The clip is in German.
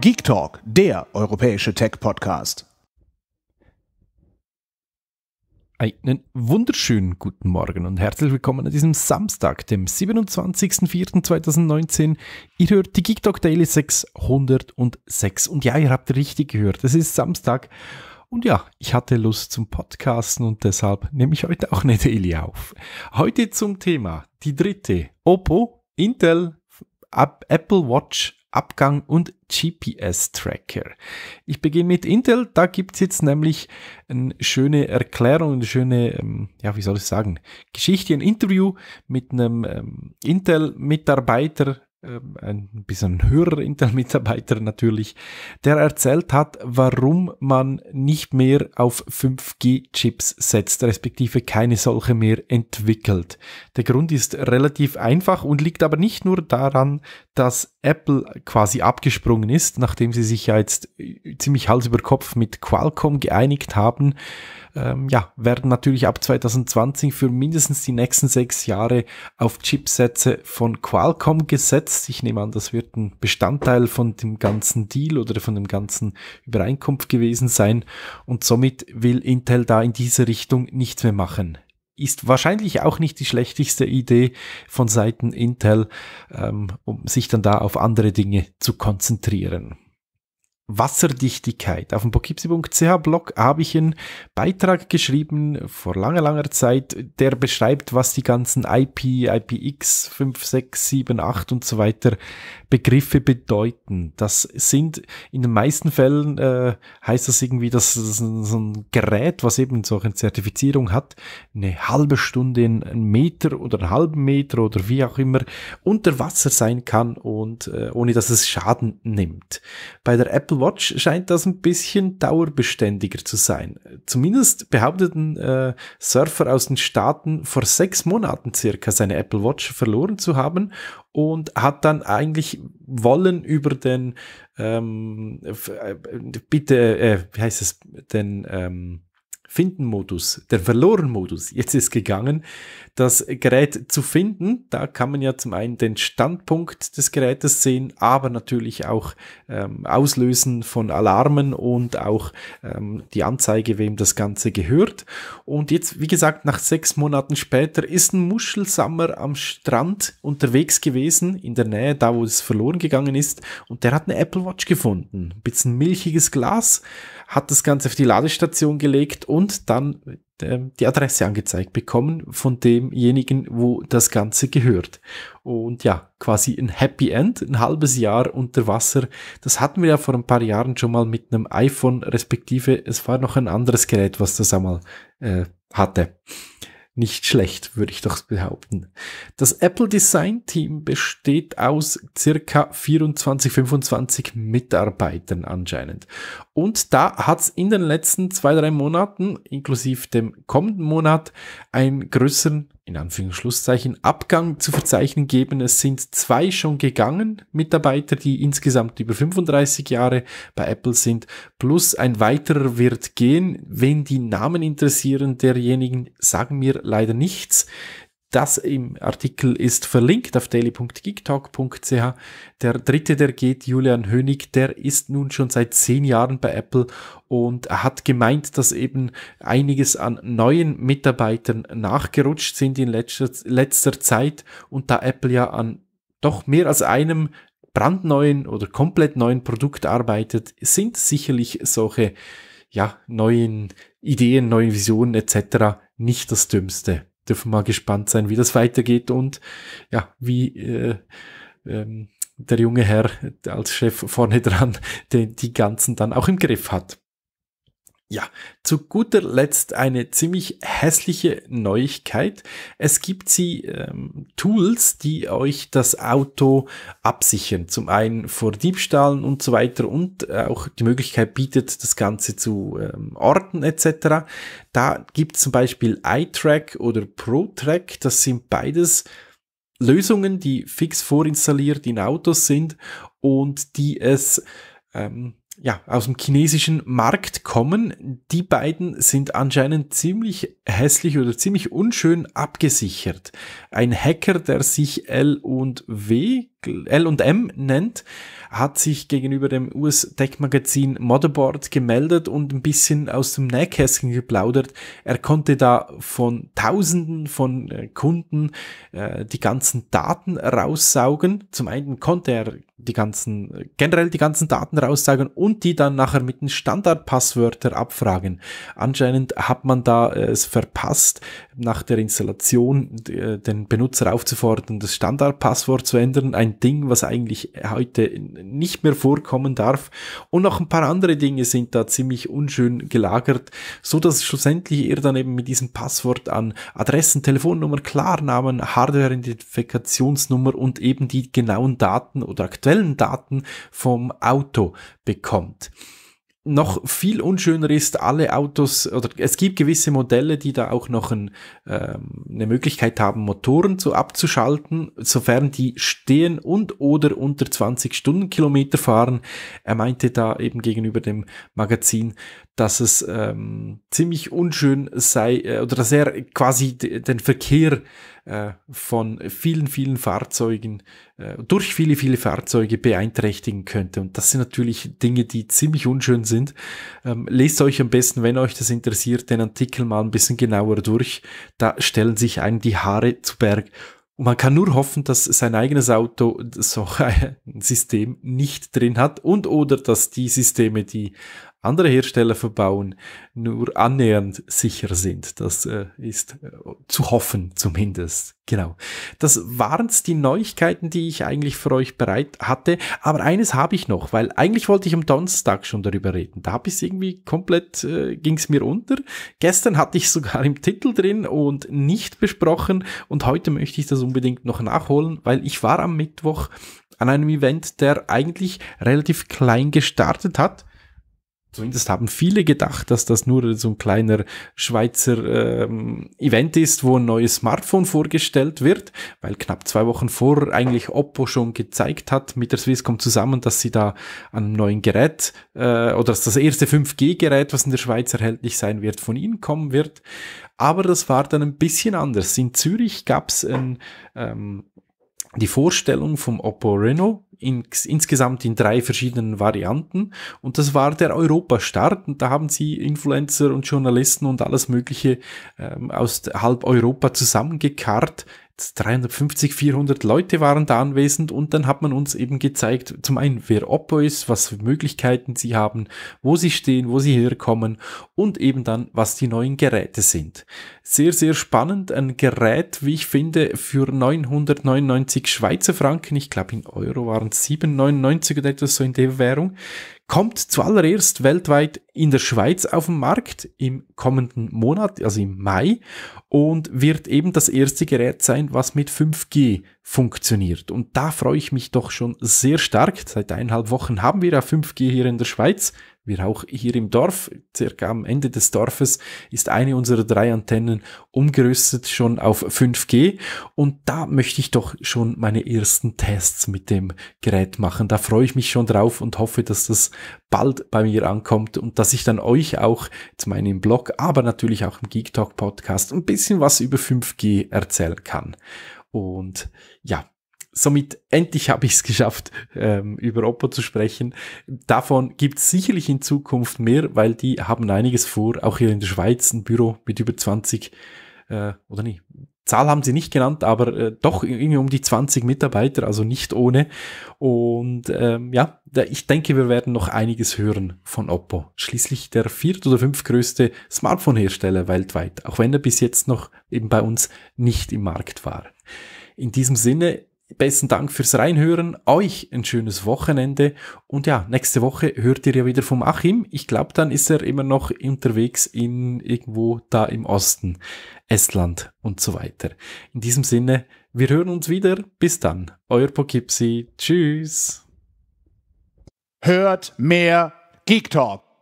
Geek Talk, der europäische Tech-Podcast. Einen wunderschönen guten Morgen und herzlich willkommen an diesem Samstag, dem 27.04.2019. Ihr hört die Geek Talk Daily 606. Und ja, ihr habt richtig gehört, es ist Samstag. Und ja, ich hatte Lust zum Podcasten und deshalb nehme ich heute auch eine Daily auf. Heute zum Thema die dritte Oppo, Intel, Apple Watch Abgang und GPS-Tracker. Ich beginne mit Intel, da gibt es jetzt nämlich eine schöne Erklärung, eine schöne, ähm, ja, wie soll ich sagen, Geschichte, ein Interview mit einem ähm, Intel-Mitarbeiter, ähm, ein bisschen höherer Intel-Mitarbeiter natürlich, der erzählt hat, warum man nicht mehr auf 5G-Chips setzt, respektive keine solche mehr entwickelt. Der Grund ist relativ einfach und liegt aber nicht nur daran, dass Apple quasi abgesprungen ist, nachdem sie sich ja jetzt äh, ziemlich Hals über Kopf mit Qualcomm geeinigt haben, ähm, ja, werden natürlich ab 2020 für mindestens die nächsten sechs Jahre auf Chipsätze von Qualcomm gesetzt. Ich nehme an, das wird ein Bestandteil von dem ganzen Deal oder von dem ganzen Übereinkunft gewesen sein. Und somit will Intel da in diese Richtung nichts mehr machen ist wahrscheinlich auch nicht die schlechteste Idee von Seiten Intel, ähm, um sich dann da auf andere Dinge zu konzentrieren. Wasserdichtigkeit. Auf dem pokipsi.ch Blog habe ich einen Beitrag geschrieben vor langer, langer Zeit, der beschreibt, was die ganzen IP, IPX 5, 6, 7, 8 und so weiter Begriffe bedeuten. Das sind in den meisten Fällen äh, heißt das irgendwie, dass so ein Gerät, was eben so eine Zertifizierung hat, eine halbe Stunde, einen Meter oder einen halben Meter oder wie auch immer unter Wasser sein kann und äh, ohne dass es Schaden nimmt. Bei der Apple Apple Watch scheint das ein bisschen dauerbeständiger zu sein. Zumindest behaupteten äh, Surfer aus den Staaten vor sechs Monaten circa seine Apple Watch verloren zu haben und hat dann eigentlich wollen über den ähm, äh, bitte äh, wie heißt es den ähm, Finden-Modus, der Verloren-Modus, jetzt ist gegangen, das Gerät zu finden. Da kann man ja zum einen den Standpunkt des Gerätes sehen, aber natürlich auch ähm, Auslösen von Alarmen und auch ähm, die Anzeige, wem das Ganze gehört. Und jetzt, wie gesagt, nach sechs Monaten später ist ein Muschelsammer am Strand unterwegs gewesen, in der Nähe, da wo es verloren gegangen ist, und der hat eine Apple Watch gefunden. Ein bisschen milchiges Glas, hat das Ganze auf die Ladestation gelegt und und dann ähm, die Adresse angezeigt bekommen von demjenigen, wo das Ganze gehört. Und ja, quasi ein Happy End, ein halbes Jahr unter Wasser. Das hatten wir ja vor ein paar Jahren schon mal mit einem iPhone, respektive es war noch ein anderes Gerät, was das einmal äh, hatte nicht schlecht, würde ich doch behaupten. Das Apple Design Team besteht aus circa 24, 25 Mitarbeitern anscheinend. Und da hat es in den letzten zwei, drei Monaten, inklusive dem kommenden Monat, einen größeren in Anführungsschlusszeichen Abgang zu verzeichnen geben. Es sind zwei schon gegangen Mitarbeiter, die insgesamt über 35 Jahre bei Apple sind, plus ein weiterer wird gehen. Wenn die Namen interessieren derjenigen, sagen mir leider nichts. Das im Artikel ist verlinkt auf daily.geektalk.ch. Der dritte, der geht, Julian Hönig, der ist nun schon seit zehn Jahren bei Apple und hat gemeint, dass eben einiges an neuen Mitarbeitern nachgerutscht sind in letzter, letzter Zeit und da Apple ja an doch mehr als einem brandneuen oder komplett neuen Produkt arbeitet, sind sicherlich solche ja, neuen Ideen, neuen Visionen etc. nicht das Dümmste dürfen mal gespannt sein, wie das weitergeht und ja, wie äh, ähm, der junge Herr als Chef vorne dran den, die ganzen dann auch im Griff hat. Ja, zu guter Letzt eine ziemlich hässliche Neuigkeit. Es gibt sie ähm, Tools, die euch das Auto absichern. Zum einen vor Diebstahlen und so weiter und auch die Möglichkeit bietet, das Ganze zu ähm, orten etc. Da gibt es zum Beispiel iTrack oder ProTrack. Das sind beides Lösungen, die fix vorinstalliert in Autos sind und die es ähm, ja, aus dem chinesischen Markt kommen. Die beiden sind anscheinend ziemlich hässlich oder ziemlich unschön abgesichert. Ein Hacker, der sich L und W L&M nennt, hat sich gegenüber dem US-Tech-Magazin Motherboard gemeldet und ein bisschen aus dem Nähkästchen geplaudert. Er konnte da von Tausenden von äh, Kunden äh, die ganzen Daten raussaugen. Zum einen konnte er die ganzen, äh, generell die ganzen Daten raussaugen und die dann nachher mit den Standardpasswörtern abfragen. Anscheinend hat man da äh, es verpasst, nach der Installation äh, den Benutzer aufzufordern, das Standardpasswort zu ändern. Ein Ding, was eigentlich heute nicht mehr vorkommen darf. Und noch ein paar andere Dinge sind da ziemlich unschön gelagert, so dass schlussendlich er dann eben mit diesem Passwort an Adressen, Telefonnummer, Klarnamen, Hardware-Identifikationsnummer und eben die genauen Daten oder aktuellen Daten vom Auto bekommt noch viel unschöner ist, alle Autos oder es gibt gewisse Modelle, die da auch noch ein, ähm, eine Möglichkeit haben, Motoren zu abzuschalten, sofern die stehen und oder unter 20 Stundenkilometer fahren. Er meinte da eben gegenüber dem Magazin, dass es ähm, ziemlich unschön sei äh, oder dass er quasi den Verkehr äh, von vielen, vielen Fahrzeugen, äh, durch viele, viele Fahrzeuge beeinträchtigen könnte. Und das sind natürlich Dinge, die ziemlich unschön sind. Ähm, lest euch am besten, wenn euch das interessiert, den Artikel mal ein bisschen genauer durch. Da stellen sich einem die Haare zu Berg. Und man kann nur hoffen, dass sein eigenes Auto so ein System nicht drin hat und oder dass die Systeme, die andere Hersteller verbauen, nur annähernd sicher sind. Das äh, ist äh, zu hoffen zumindest. Genau. Das waren's die Neuigkeiten, die ich eigentlich für euch bereit hatte. Aber eines habe ich noch, weil eigentlich wollte ich am Donnerstag schon darüber reden. Da habe ich irgendwie komplett, äh, ging's mir unter. Gestern hatte ich sogar im Titel drin und nicht besprochen. Und heute möchte ich das unbedingt noch nachholen, weil ich war am Mittwoch an einem Event, der eigentlich relativ klein gestartet hat zumindest haben viele gedacht, dass das nur so ein kleiner Schweizer ähm, Event ist, wo ein neues Smartphone vorgestellt wird, weil knapp zwei Wochen vor eigentlich Oppo schon gezeigt hat mit der Swisscom zusammen, dass sie da an einem neuen Gerät äh, oder dass das erste 5G-Gerät, was in der Schweiz erhältlich sein wird, von ihnen kommen wird. Aber das war dann ein bisschen anders. In Zürich gab es ein ähm, die Vorstellung vom Oppo Reno in, insgesamt in drei verschiedenen Varianten. Und das war der Europastart. Und da haben sie Influencer und Journalisten und alles Mögliche ähm, aus halb Europa zusammengekarrt 350, 400 Leute waren da anwesend und dann hat man uns eben gezeigt, zum einen, wer Oppo ist, was für Möglichkeiten sie haben, wo sie stehen, wo sie herkommen und eben dann, was die neuen Geräte sind. Sehr, sehr spannend, ein Gerät, wie ich finde, für 999 Schweizer Franken, ich glaube in Euro waren es 7,99 oder etwas so in der Währung, kommt zuallererst weltweit in der Schweiz auf den Markt im kommenden Monat, also im Mai, und wird eben das erste Gerät sein, was mit 5G funktioniert. Und da freue ich mich doch schon sehr stark. Seit eineinhalb Wochen haben wir ja 5G hier in der Schweiz. Wir auch hier im Dorf, circa am Ende des Dorfes, ist eine unserer drei Antennen umgerüstet schon auf 5G. Und da möchte ich doch schon meine ersten Tests mit dem Gerät machen. Da freue ich mich schon drauf und hoffe, dass das bald bei mir ankommt und dass ich dann euch auch zu meinem Blog, aber natürlich auch im Geek Talk Podcast ein bisschen was über 5G erzählen kann. Und ja, somit endlich habe ich es geschafft, ähm, über Oppo zu sprechen. Davon gibt es sicherlich in Zukunft mehr, weil die haben einiges vor, auch hier in der Schweiz ein Büro mit über 20 äh, oder nie, Zahl haben sie nicht genannt, aber äh, doch irgendwie um die 20 Mitarbeiter, also nicht ohne. Und ähm, ja, ich denke, wir werden noch einiges hören von Oppo. Schließlich der viert oder fünftgrößte Smartphone-Hersteller weltweit, auch wenn er bis jetzt noch eben bei uns nicht im Markt war. In diesem Sinne, besten Dank fürs Reinhören, euch ein schönes Wochenende und ja, nächste Woche hört ihr ja wieder vom Achim. Ich glaube, dann ist er immer noch unterwegs in irgendwo da im Osten, Estland und so weiter. In diesem Sinne, wir hören uns wieder. Bis dann, euer Pokipsi. Tschüss. Hört mehr Geek Talk.